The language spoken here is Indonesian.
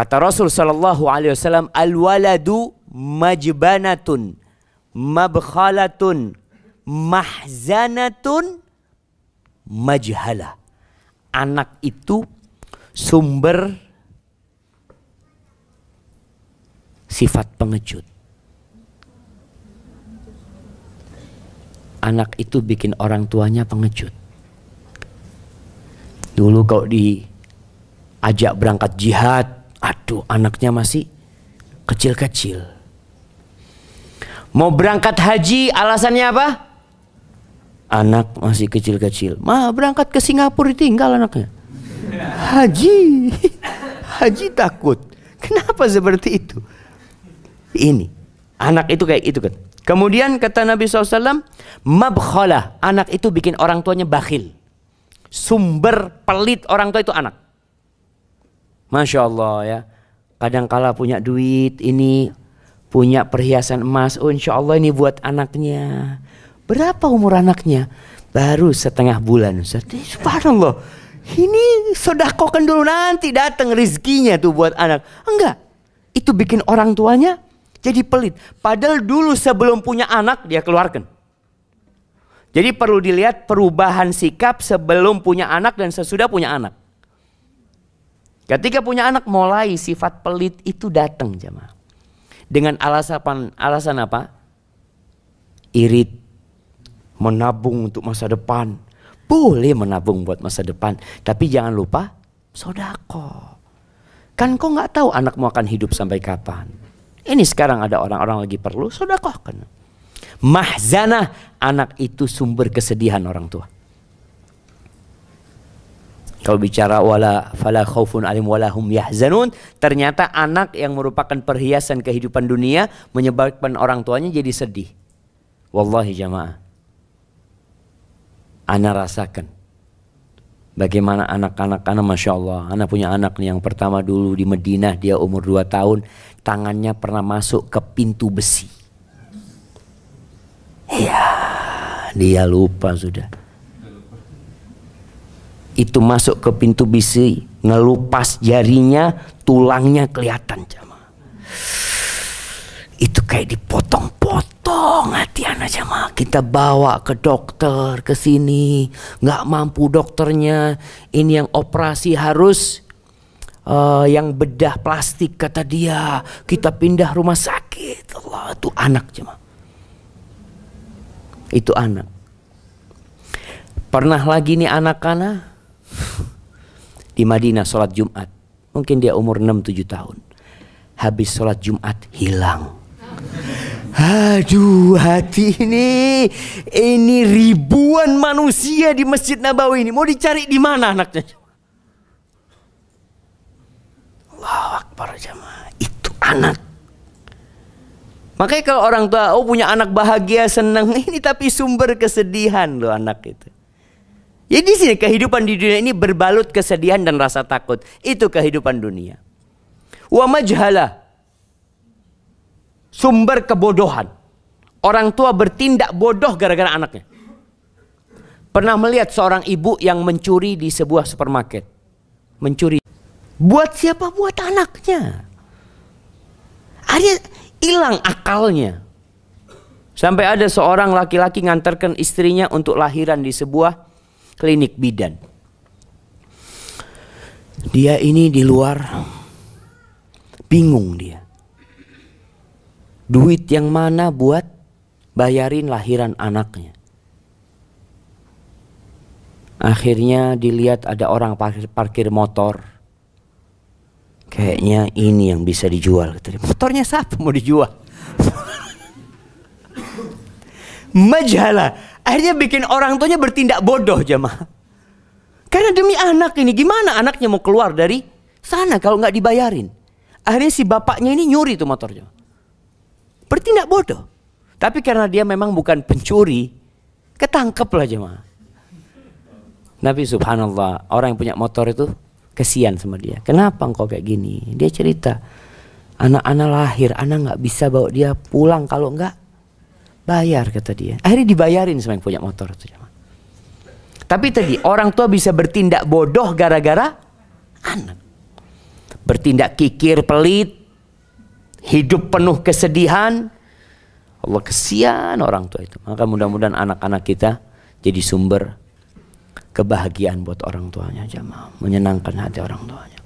Kata Rasul sallallahu alaihi wasallam, "Al-waladu majbanatun, mabkhalatun, mahzanatun, majhala." Anak itu sumber sifat pengecut. Anak itu bikin orang tuanya pengecut. Dulu kau diajak berangkat jihad, Aduh, anaknya masih kecil-kecil. Mau berangkat haji, alasannya apa? Anak masih kecil-kecil. Ma, berangkat ke Singapura tinggal anaknya. Haji. Haji takut. Kenapa seperti itu? Ini. Anak itu kayak itu kan. Kemudian kata Nabi SAW, mabkhala, anak itu bikin orang tuanya bakhil. Sumber pelit orang tua itu anak. Masya Allah ya. Kadang kala punya duit ini, punya perhiasan emas. Oh insya Allah ini buat anaknya. Berapa umur anaknya? Baru setengah bulan. Ustaz. Subhanallah. Ini sudah kok kan dulu nanti datang rezekinya tuh buat anak. Enggak. Itu bikin orang tuanya jadi pelit. Padahal dulu sebelum punya anak dia keluarkan. Jadi perlu dilihat perubahan sikap sebelum punya anak dan sesudah punya anak. Ketika punya anak mulai sifat pelit itu datang jemaah. Dengan alasan alasan apa? Irit menabung untuk masa depan. Boleh menabung buat masa depan, tapi jangan lupa sodako. Kan kau nggak tahu anakmu akan hidup sampai kapan. Ini sekarang ada orang-orang lagi perlu, sodako kan. Mahzana anak itu sumber kesedihan orang tua. Kalau bicara wala fala khaufun alim wala hum yahzanun, ternyata anak yang merupakan perhiasan kehidupan dunia menyebabkan orang tuanya jadi sedih. Wallahi jamaah. Ana rasakan bagaimana anak-anak anak Masya Allah. Anak punya anak nih yang pertama dulu di Madinah dia umur 2 tahun. Tangannya pernah masuk ke pintu besi. Iya, dia lupa sudah itu masuk ke pintu bisi, ngelupas jarinya, tulangnya kelihatan cama Itu kayak dipotong-potong hati anak jamaah. Kita bawa ke dokter ke sini, nggak mampu dokternya. Ini yang operasi harus uh, yang bedah plastik kata dia. Kita pindah rumah sakit. Allah itu anak jemaah. Itu anak. Pernah lagi nih anak-anak di Madinah sholat Jumat. Mungkin dia umur 6-7 tahun. Habis sholat Jumat hilang. Aduh hati ini Ini ribuan manusia di Masjid Nabawi ini Mau dicari di mana anaknya Allah Akbar jamaah Itu anak Makanya kalau orang tua Oh punya anak bahagia senang Ini tapi sumber kesedihan loh anak itu jadi ya, sini kehidupan di dunia ini berbalut kesedihan dan rasa takut. Itu kehidupan dunia. Wa majhala. Sumber kebodohan. Orang tua bertindak bodoh gara-gara anaknya. Pernah melihat seorang ibu yang mencuri di sebuah supermarket. Mencuri. Buat siapa? Buat anaknya. Akhirnya hilang akalnya. Sampai ada seorang laki-laki nganterkan istrinya untuk lahiran di sebuah klinik bidan. Dia ini di luar bingung dia. Duit yang mana buat bayarin lahiran anaknya. Akhirnya dilihat ada orang parkir, parkir motor. Kayaknya ini yang bisa dijual. Motornya siapa mau dijual? Majalah Akhirnya bikin orang tuanya bertindak bodoh jemaah. Karena demi anak ini gimana anaknya mau keluar dari sana kalau nggak dibayarin. Akhirnya si bapaknya ini nyuri tuh motornya. Bertindak bodoh. Tapi karena dia memang bukan pencuri, ketangkep lah jemaah. Nabi subhanallah, orang yang punya motor itu kesian sama dia. Kenapa engkau kayak gini? Dia cerita, anak-anak lahir, anak nggak bisa bawa dia pulang kalau nggak Bayar kata dia. Akhirnya dibayarin sama yang punya motor itu jemaah Tapi tadi orang tua bisa bertindak bodoh gara-gara anak. Bertindak kikir pelit, hidup penuh kesedihan. Allah kesian orang tua itu. Maka mudah-mudahan anak-anak kita jadi sumber kebahagiaan buat orang tuanya jamaah, menyenangkan hati orang tuanya.